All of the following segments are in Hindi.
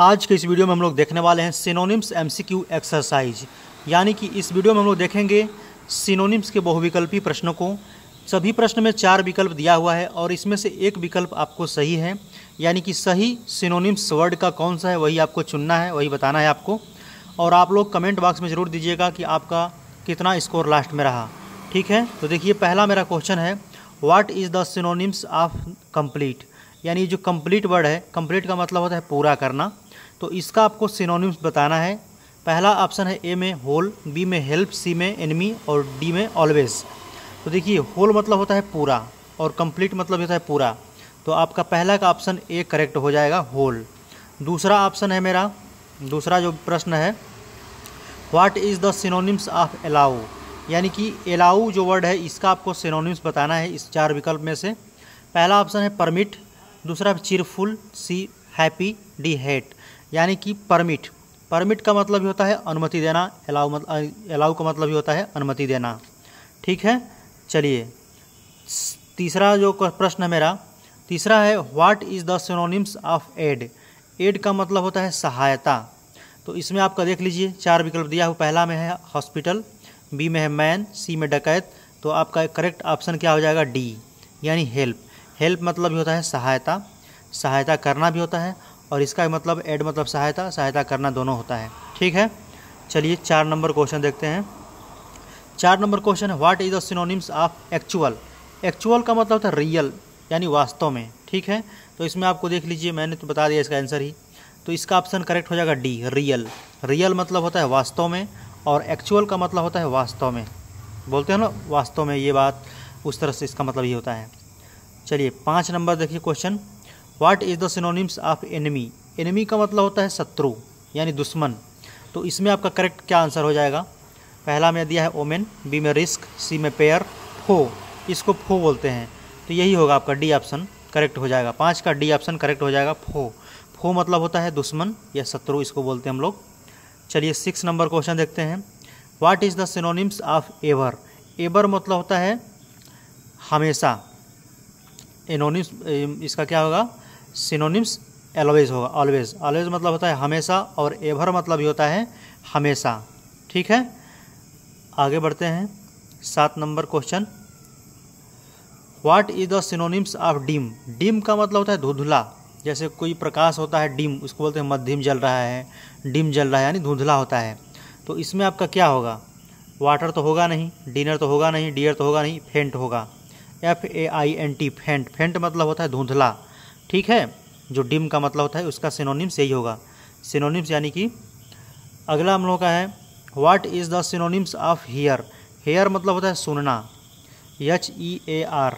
आज के इस वीडियो में हम लोग देखने वाले हैं सिनोनिम्स एमसीक्यू एक्सरसाइज यानी कि इस वीडियो में हम लोग देखेंगे सिनोनिम्स के बहुविकल्पी प्रश्नों को सभी प्रश्न में चार विकल्प दिया हुआ है और इसमें से एक विकल्प आपको सही है यानी कि सही सिनोनिम्स वर्ड का कौन सा है वही आपको चुनना है वही बताना है आपको और आप लोग कमेंट बॉक्स में ज़रूर दीजिएगा कि आपका कितना स्कोर लास्ट में रहा ठीक है तो देखिए पहला मेरा क्वेश्चन है what is the synonyms of complete यानी जो कंप्लीट वर्ड है कंप्लीट का मतलब होता है पूरा करना तो इसका आपको सिनोनिम्स बताना है पहला ऑप्शन है ए में होल बी में हेल्प सी में एनमी और डी में ऑलवेज तो देखिए होल मतलब होता है पूरा और कंप्लीट मतलब होता है पूरा तो आपका पहला का ऑप्शन ए करेक्ट हो जाएगा होल दूसरा ऑप्शन है मेरा दूसरा जो प्रश्न है what is the synonyms of allow यानी कि एलाउ जो वर्ड है इसका आपको सिनोनिम्स बताना है इस चार विकल्प में से पहला ऑप्शन है परमिट दूसरा cheerful C happy D hate यानी कि परमिट परमिट का मतलब भी होता है अनुमति देना अलाउ मत अलाउ का मतलब ही होता है अनुमति देना ठीक है चलिए तीसरा जो प्रश्न है मेरा तीसरा है what is the synonyms of aid aid का मतलब होता है सहायता तो इसमें आपका देख लीजिए चार विकल्प दिया हुआ पहला में है हॉस्पिटल बी में है मैन सी में डकैत तो आपका करेक्ट ऑप्शन क्या हो जाएगा डी यानी हेल्प हेल्प मतलब भी होता है सहायता सहायता करना भी होता है और इसका मतलब एड मतलब सहायता सहायता करना दोनों होता है ठीक है चलिए चार नंबर क्वेश्चन देखते हैं चार नंबर क्वेश्चन है what is the synonyms of actual actual का मतलब था रियल यानी वास्तव में ठीक है तो इसमें आपको देख लीजिए मैंने तो बता दिया इसका आंसर ही तो इसका ऑप्शन करेक्ट हो जाएगा डी रियल रियल मतलब होता है वास्तव में और एक्चुअल का मतलब होता है वास्तव में बोलते हैं ना वास्तव में ये बात उस तरह से इसका मतलब ये होता है चलिए पाँच नंबर देखिए question what is the synonyms of enemy enemy का मतलब होता है शत्रु यानी दुश्मन तो इसमें आपका करेक्ट क्या आंसर हो जाएगा पहला में दिया है ओमेन बी में रिस्क सी में पेयर फो इसको फो बोलते हैं तो यही होगा आपका डी ऑप्शन करेक्ट हो जाएगा पाँच का डी ऑप्शन करेक्ट हो जाएगा फो फो मतलब होता है दुश्मन या शत्रु इसको बोलते हैं हम लोग चलिए सिक्स नंबर क्वेश्चन देखते हैं what is the synonyms of ever ever मतलब होता है हमेशा एनोनिम्स इसका क्या होगा सिनोनिम्स एलोवेज होगा ऑलवेज ऑलवेज मतलब होता है हमेशा और एवर मतलब ही होता है हमेशा ठीक है आगे बढ़ते हैं सात नंबर question what is the synonyms of dim dim का मतलब होता है धुंधला जैसे कोई प्रकाश होता है डिम उसको बोलते हैं मध्यम जल रहा है डिम जल रहा है यानी धुंधला होता है तो इसमें आपका क्या होगा वाटर तो होगा नहीं डिनर तो होगा नहीं डियर तो होगा नहीं फेंट होगा F A I N T faint faint मतलब होता है धुंधला ठीक है जो डिम का मतलब होता है उसका सिनोनिम्स यही होगा सिनोनिम्स यानी कि अगला हम लोगों का है what is the synonyms of hear hear मतलब होता है सुनना H E A R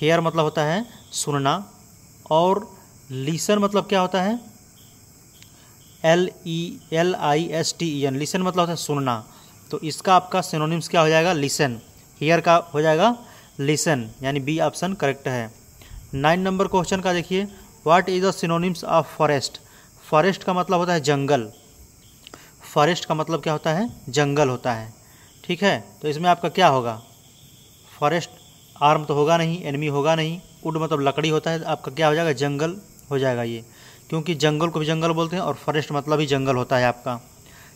hear मतलब होता है सुनना और लिसन मतलब क्या होता है L I S T E N ई एन लिसन मतलब होता है सुनना तो इसका आपका सिनोनिम्स क्या हो जाएगा लिसन हेयर का हो जाएगा लिसन यानी बी ऑप्शन करेक्ट है नाइन नंबर क्वेश्चन का देखिए what is the synonyms of forest forest का मतलब होता है जंगल फॉरेस्ट का मतलब क्या होता है जंगल होता है ठीक है तो इसमें आपका क्या होगा फॉरेस्ट आर्म तो होगा नहीं एनिमी होगा नहीं उड मतलब लकड़ी होता है आपका क्या हो जाएगा जंगल हो जाएगा ये क्योंकि जंगल को भी जंगल बोलते हैं और फॉरेस्ट मतलब ही जंगल होता है आपका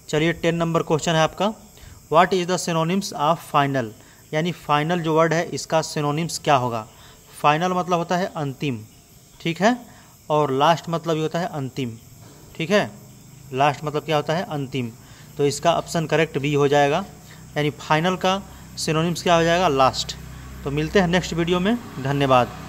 चलिए टेन नंबर क्वेश्चन है आपका what is the synonyms of final यानी फाइनल जो वर्ड है इसका सिनोनिम्स क्या होगा फाइनल मतलब होता है अंतिम ठीक है और लास्ट मतलब ये होता है अंतिम ठीक है लास्ट मतलब क्या होता है अंतिम तो इसका ऑप्शन करेक्ट बी हो जाएगा यानी फाइनल का सिनोनिम्स क्या हो जाएगा लास्ट तो मिलते हैं नेक्स्ट वीडियो में धन्यवाद